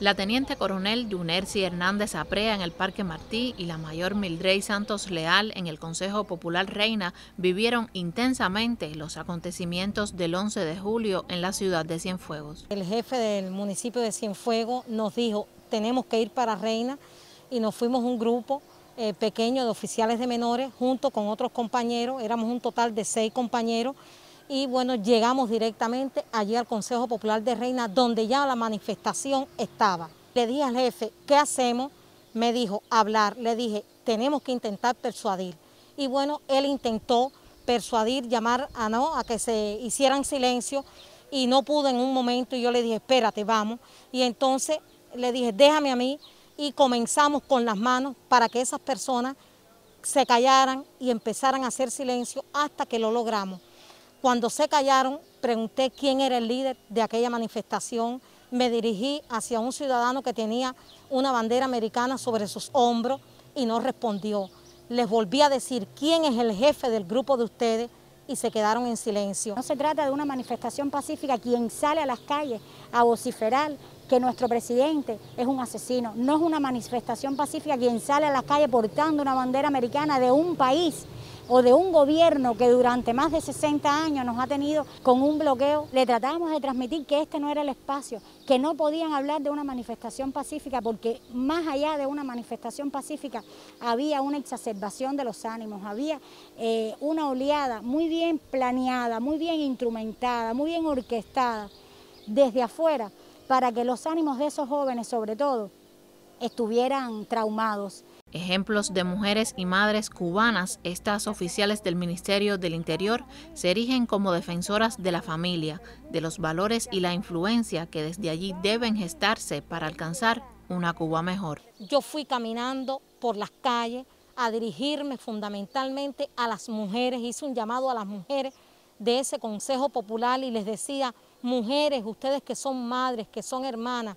la teniente coronel Yunercy Hernández Aprea en el Parque Martí y la mayor Mildrey Santos Leal en el Consejo Popular Reina vivieron intensamente los acontecimientos del 11 de julio en la ciudad de Cienfuegos. El jefe del municipio de Cienfuegos nos dijo, tenemos que ir para Reina y nos fuimos un grupo eh, pequeño de oficiales de menores junto con otros compañeros, éramos un total de seis compañeros y bueno, llegamos directamente allí al Consejo Popular de Reina, donde ya la manifestación estaba. Le dije al jefe, ¿qué hacemos? Me dijo, hablar. Le dije, tenemos que intentar persuadir. Y bueno, él intentó persuadir, llamar a, ¿no? a que se hicieran silencio y no pudo en un momento y yo le dije, espérate, vamos. Y entonces le dije, déjame a mí y comenzamos con las manos para que esas personas se callaran y empezaran a hacer silencio hasta que lo logramos. Cuando se callaron, pregunté quién era el líder de aquella manifestación. Me dirigí hacia un ciudadano que tenía una bandera americana sobre sus hombros y no respondió. Les volví a decir quién es el jefe del grupo de ustedes y se quedaron en silencio. No se trata de una manifestación pacífica. Quien sale a las calles a vociferar que nuestro presidente es un asesino. No es una manifestación pacífica quien sale a las calles portando una bandera americana de un país o de un gobierno que durante más de 60 años nos ha tenido con un bloqueo, le tratábamos de transmitir que este no era el espacio, que no podían hablar de una manifestación pacífica, porque más allá de una manifestación pacífica había una exacerbación de los ánimos, había eh, una oleada muy bien planeada, muy bien instrumentada, muy bien orquestada desde afuera para que los ánimos de esos jóvenes sobre todo estuvieran traumados Ejemplos de mujeres y madres cubanas, estas oficiales del Ministerio del Interior se erigen como defensoras de la familia, de los valores y la influencia que desde allí deben gestarse para alcanzar una Cuba mejor. Yo fui caminando por las calles a dirigirme fundamentalmente a las mujeres, hice un llamado a las mujeres de ese Consejo Popular y les decía, mujeres, ustedes que son madres, que son hermanas,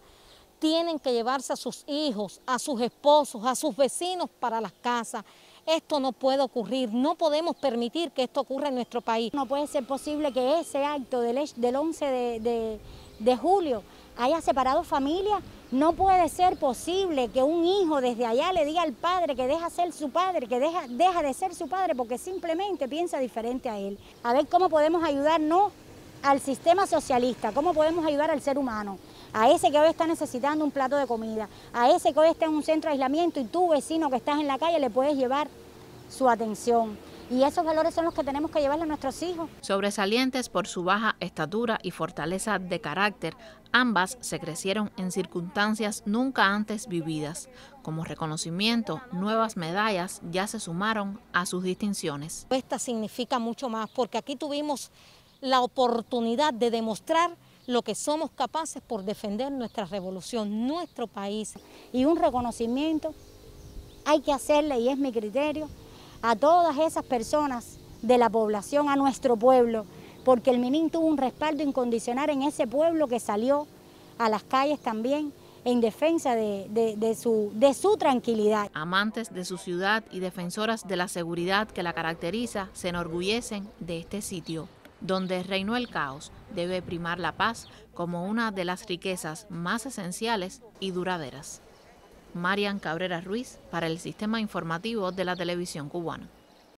tienen que llevarse a sus hijos, a sus esposos, a sus vecinos para las casas. Esto no puede ocurrir, no podemos permitir que esto ocurra en nuestro país. No puede ser posible que ese acto del, 11 e, de, julio haya separado familias. No puede ser posible que un hijo desde allá le diga al padre que deja ser su padre, que deja, deja de ser su padre porque simplemente piensa diferente a él. A ver cómo podemos ayudarnos al sistema socialista, cómo podemos ayudar al ser humano a ese que hoy está necesitando un plato de comida, a ese que hoy está en un centro de aislamiento y tú, vecino que estás en la calle, le puedes llevar su atención. Y esos valores son los que tenemos que llevarle a nuestros hijos. Sobresalientes por su baja estatura y fortaleza de carácter, ambas se crecieron en circunstancias nunca antes vividas. Como reconocimiento, nuevas medallas ya se sumaron a sus distinciones. Esta significa mucho más porque aquí tuvimos la oportunidad de demostrar lo que somos capaces por defender nuestra revolución, nuestro país. Y un reconocimiento hay que hacerle, y es mi criterio, a todas esas personas de la población, a nuestro pueblo, porque el Minin tuvo un respaldo incondicional en ese pueblo que salió a las calles también en defensa de, de su tranquilidad. Amantes de su ciudad y defensoras de la seguridad que la caracteriza se enorgullecen de este sitio, donde reinó el caos, debe primar la paz como una de las riquezas más esenciales y duraderas. Marian Cabrera Ruiz para el Sistema Informativo de la Televisión Cubana.